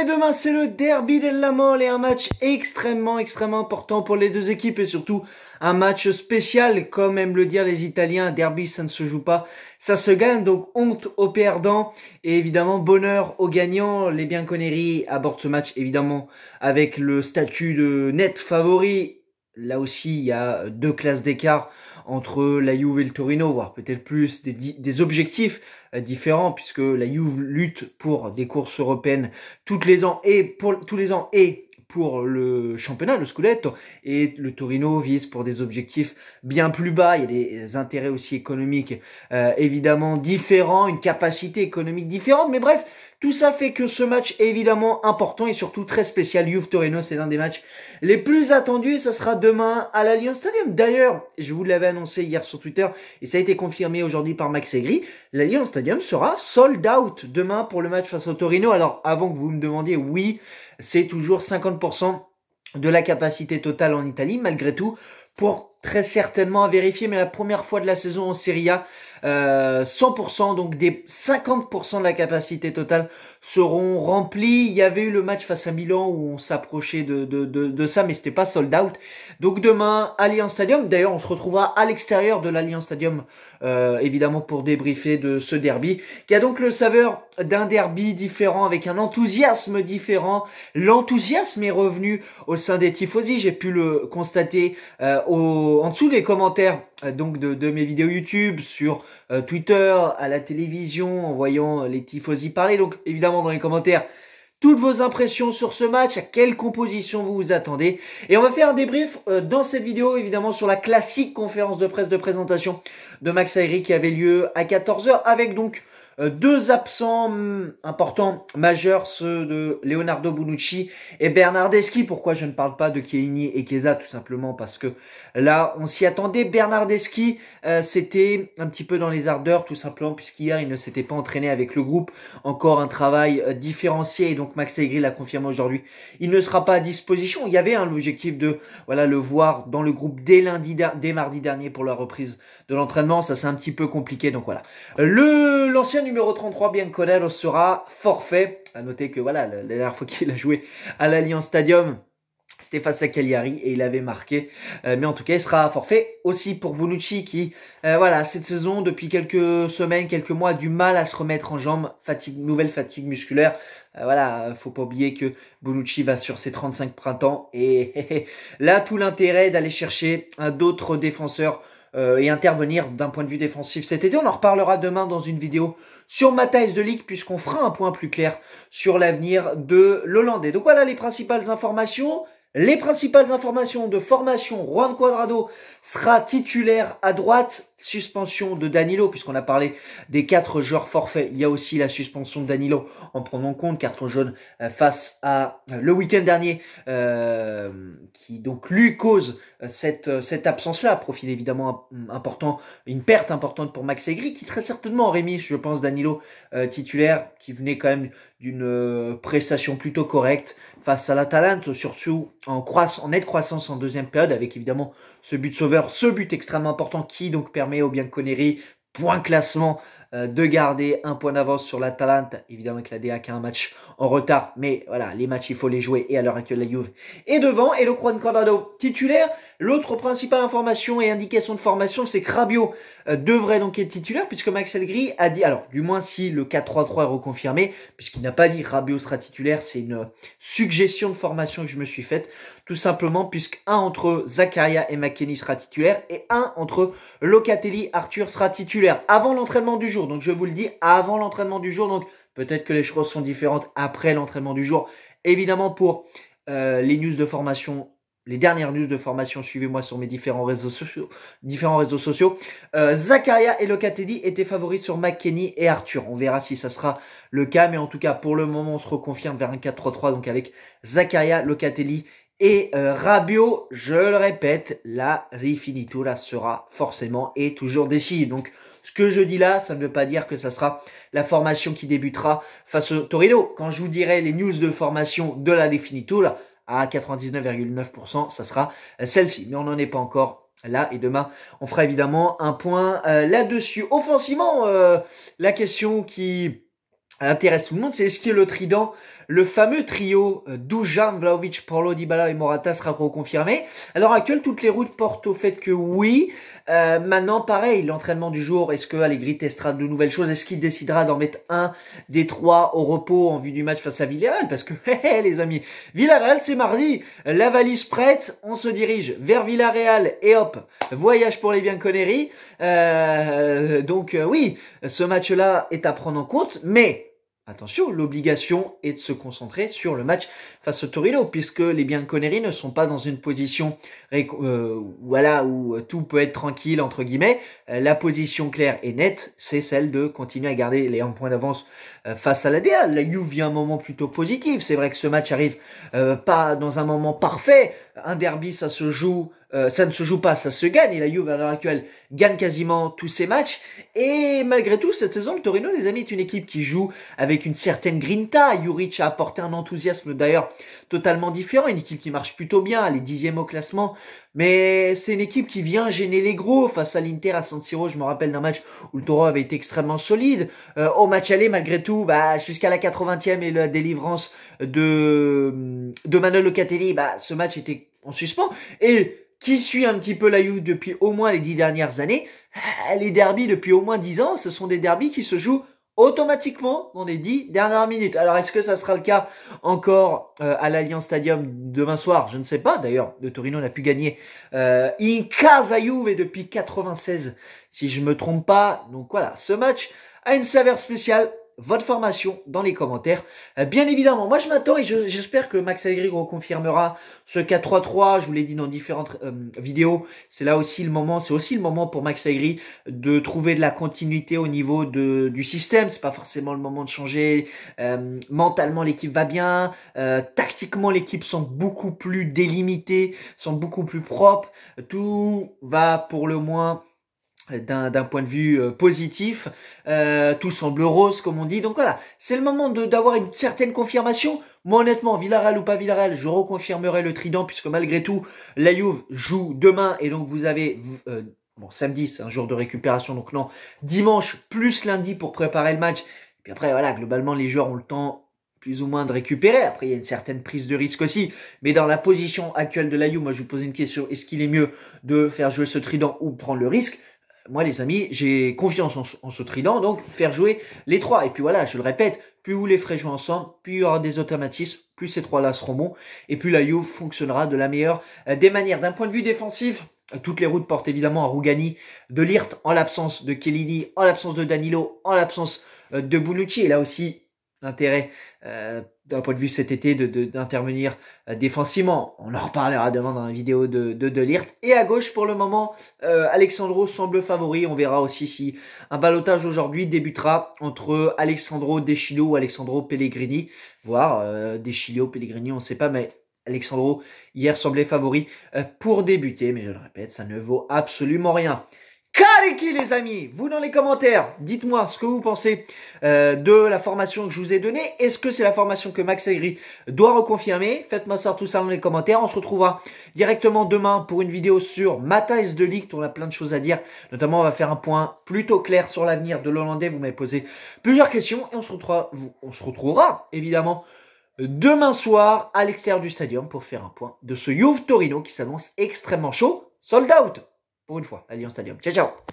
Et demain, c'est le derby de la Mole et un match extrêmement, extrêmement important pour les deux équipes et surtout un match spécial, comme aiment le dire les Italiens. derby, ça ne se joue pas, ça se gagne. Donc, honte aux perdants et évidemment bonheur aux gagnants. Les Bianconeri abordent ce match évidemment avec le statut de net favori là aussi, il y a deux classes d'écart entre la Juve et le Torino, voire peut-être plus des, objectifs euh, différents, puisque la Juve lutte pour des courses européennes toutes les ans et pour tous les ans et pour le championnat, le Scudetto, et le Torino vise pour des objectifs bien plus bas. Il y a des intérêts aussi économiques euh, évidemment différents, une capacité économique différente, mais bref, tout ça fait que ce match est évidemment important et surtout très spécial. Juve Torino, c'est l'un des matchs les plus attendus et ça sera demain à l'Allianz Stadium. D'ailleurs, je vous l'avais annoncé hier sur Twitter et ça a été confirmé aujourd'hui par Max Aigri, L'Allianz Stadium sera sold out demain pour le match face au Torino. Alors, avant que vous me demandiez, oui, c'est toujours 50% de la capacité totale en Italie, malgré tout, pour très certainement vérifier, mais la première fois de la saison en Serie A 100% euh, donc des 50% de la capacité totale seront remplis. Il y avait eu le match face à Milan où on s'approchait de, de, de, ça mais c'était pas sold out. Donc demain Allianz Stadium. D'ailleurs on se retrouvera à l'extérieur de l'Allianz Stadium euh, évidemment pour débriefer de ce derby qui a donc le saveur d'un derby différent avec un enthousiasme différent. L'enthousiasme est revenu au sein des tifosi. J'ai pu le constater euh, en dessous des commentaires donc de mes vidéos YouTube sur euh, Twitter, à la télévision, en voyant les tifosi parler. Donc évidemment dans les commentaires, toutes vos impressions sur ce match, à quelle composition vous vous attendez. Et on va faire un débrief euh, dans cette vidéo, évidemment, sur la classique conférence de presse de présentation de Max Ayri qui avait lieu à 14h, avec donc euh, deux absents hmm, importants, majeurs, ceux de Leonardo Bonucci et Bernardeschi. Pourquoi je ne parle pas de Chiellini et Chiesa Tout simplement parce que là, on s'y attendait. Bernardeschi, euh, c'était un petit peu dans les ardeurs, tout simplement, puisqu'hier, il ne s'était pas entraîné avec le groupe. Encore un travail euh, différencié, et donc Max Aigri l'a confirmé aujourd'hui. Il ne sera pas à disposition. Il y avait hein, l'objectif de voilà le voir dans le groupe dès lundi, dès mardi dernier pour la reprise de l'entraînement. Ça, c'est un petit peu compliqué, donc voilà. Le l'ancien numéro 33, bien Bianconero, sera forfait. À noter que voilà, la dernière fois qu'il a joué à l'Alliance Stadium, c'était face à Cagliari et il avait marqué. Euh, mais en tout cas, il sera forfait aussi pour Bonucci qui, euh, voilà, cette saison, depuis quelques semaines, quelques mois, a du mal à se remettre en jambes. Fatigue, nouvelle fatigue musculaire. Il euh, voilà, faut pas oublier que Bonucci va sur ses 35 printemps. Et là, tout l'intérêt d'aller chercher d'autres défenseurs euh, et intervenir d'un point de vue défensif cet été. On en reparlera demain dans une vidéo sur ma thèse de ligue puisqu'on fera un point plus clair sur l'avenir de l'Hollandais. Donc voilà les principales informations. Les principales informations de formation, Juan Cuadrado sera titulaire à droite, suspension de Danilo, puisqu'on a parlé des quatre joueurs forfaits, il y a aussi la suspension de Danilo en prenant compte, carton jaune euh, face à euh, le week-end dernier, euh, qui donc lui cause cette, cette absence-là, profil évidemment important, une perte importante pour Max Aigri, qui très certainement aurait mis, je pense, Danilo titulaire, qui venait quand même d'une euh, prestation plutôt correcte face à la Talente, surtout en, croissance, en croissance en deuxième période, avec évidemment ce but sauveur, ce but extrêmement important qui donc permet au bien connerie, point classement, euh, de garder un point d'avance sur la Talente Évidemment que la DA qui a un match en retard, mais voilà, les matchs, il faut les jouer. Et à l'heure actuelle, la Juve est devant. Et le Juan Cordado titulaire. L'autre principale information et indication de formation, c'est que Rabiot euh, devrait donc être titulaire, puisque Maxel Gris a dit, alors du moins si le 4-3-3 est reconfirmé, puisqu'il n'a pas dit Rabio sera titulaire, c'est une suggestion de formation que je me suis faite, tout simplement puisque un entre Zakaria et McKenny sera titulaire, et un entre Locatelli, Arthur sera titulaire. Avant l'entraînement du jour, donc je vous le dis avant l'entraînement du jour. Donc peut-être que les choses sont différentes après l'entraînement du jour. Évidemment pour euh, les news de formation, les dernières news de formation, suivez-moi sur mes différents réseaux sociaux. Différents réseaux sociaux. Euh, et Locatelli étaient favoris sur McKenny et Arthur. On verra si ça sera le cas, mais en tout cas pour le moment on se reconfirme vers un 4-3-3 donc avec Zacharia, Locatelli et euh, Rabio, je le répète, la rifinitura sera forcément et toujours décisive. Donc ce que je dis là, ça ne veut pas dire que ça sera la formation qui débutera face au Torino. Quand je vous dirai les news de formation de la là, à 99,9%, ça sera celle-ci. Mais on n'en est pas encore là et demain on fera évidemment un point euh, là-dessus. Offensivement, euh, la question qui intéresse tout le monde, c'est est-ce que le trident, le fameux trio euh, Dujan, Vlaovic, Porlo, Dybala et Morata sera reconfirmé. alors l'heure toutes les routes portent au fait que oui. Euh, maintenant, pareil, l'entraînement du jour, est-ce que Allegri testera de nouvelles choses Est-ce qu'il décidera d'en mettre un des trois au repos en vue du match face à Villarreal Parce que, les amis, Villarreal, c'est mardi. La valise prête, on se dirige vers Villarreal et hop, voyage pour les bien Euh, donc euh, oui, ce match-là est à prendre en compte, mais Attention, l'obligation est de se concentrer sur le match face au Torino, puisque les Bianconeri ne sont pas dans une position euh, voilà, où tout peut être tranquille, entre guillemets. Euh, la position claire et nette, c'est celle de continuer à garder les 1 point d'avance euh, face à la La Juve vit un moment plutôt positif. C'est vrai que ce match arrive pas dans un moment parfait, un derby, ça se joue, euh, ça ne se joue pas, ça se gagne. Et la Juve, à l'heure actuelle, gagne quasiment tous ses matchs. Et malgré tout, cette saison, le Torino, les amis, est une équipe qui joue avec une certaine grinta. Juric a apporté un enthousiasme d'ailleurs totalement différent. Une équipe qui marche plutôt bien, elle est dixième au classement. Mais c'est une équipe qui vient gêner les gros face à l'Inter à San Siro. Je me rappelle d'un match où le Toro avait été extrêmement solide. Euh, au match aller, malgré tout, bah, jusqu'à la 80e et la délivrance de, de Manuel Locatelli, bah, ce match était en suspens. Et qui suit un petit peu la Juve depuis au moins les dix dernières années, ah, les derbies depuis au moins dix ans, ce sont des derbies qui se jouent automatiquement on est dit, dernières minutes. Alors est-ce que ça sera le cas encore euh, à l'Alliance Stadium demain soir Je ne sais pas. D'ailleurs, le Torino n'a pu gagner euh, in casa Juve depuis 96 si je me trompe pas. Donc voilà, ce match a une saveur spéciale votre formation dans les commentaires. Euh, bien évidemment, moi je m'attends et j'espère que Max Allegri reconfirmera ce 4-3-3. Je vous l'ai dit dans différentes euh, vidéos. C'est là aussi le moment, c'est aussi le moment pour Max Allegri de trouver de la continuité au niveau de, du système. C'est pas forcément le moment de changer. Euh, mentalement, l'équipe va bien. tactiquement, l'équipe Sont beaucoup plus délimitées, Sont beaucoup plus propres. Tout va pour le moins d'un point de vue euh, positif, euh, tout semble rose comme on dit. Donc voilà, c'est le moment d'avoir une certaine confirmation. Moi honnêtement, Villarreal ou pas Villarreal, je reconfirmerai le trident puisque malgré tout, la Juve joue demain et donc vous avez... Euh, bon, samedi, c'est un jour de récupération, donc non. Dimanche plus lundi pour préparer le match. Et puis après, voilà, globalement, les joueurs ont le temps plus ou moins de récupérer. Après, il y a une certaine prise de risque aussi. Mais dans la position actuelle de la Juve, moi, je vous pose une question. Est-ce qu'il est mieux de faire jouer ce trident ou prendre le risque moi les amis, j'ai confiance en, ce trident, donc faire jouer les trois. Et puis voilà, je le répète, plus vous les ferez jouer ensemble, plus il y aura des automatismes, plus ces trois-là seront bons, et plus la Juve fonctionnera de la meilleure euh, des manières. D'un point de vue défensif, euh, toutes les routes portent évidemment à Rougani, de Lirt en l'absence de Kellini, en l'absence de Danilo, en l'absence euh, de Bonucci, et là aussi Intérêt euh, d'un point de vue cet été d'intervenir euh, défensivement. On en reparlera demain dans la vidéo de, de, Lirt. Et à gauche, pour le moment, euh, Alexandro semble favori. On verra aussi si un balotage aujourd'hui débutera entre Alexandro Deschilio ou Alexandro Pellegrini, voire euh, Pellegrini, on ne sait pas, mais Alexandro hier semblait favori pour débuter. Mais je le répète, ça ne vaut absolument rien. Kariki les amis Vous dans les commentaires, dites-moi ce que vous pensez euh, de la formation que je vous ai donnée. Est-ce que c'est la formation que Max Agri doit reconfirmer Faites-moi savoir tout ça dans les commentaires. On se retrouvera directement demain pour une vidéo sur matthias de Ligt. On a plein de choses à dire. Notamment, on va faire un point plutôt clair sur l'avenir de l'Hollandais. Vous m'avez posé plusieurs questions et on se retrouvera, on se retrouvera évidemment demain soir à l'extérieur du stadium pour faire un point de ce Juve Torino qui s'annonce extrêmement chaud. Sold out pour une fois à Lyon Stadium. Ciao, ciao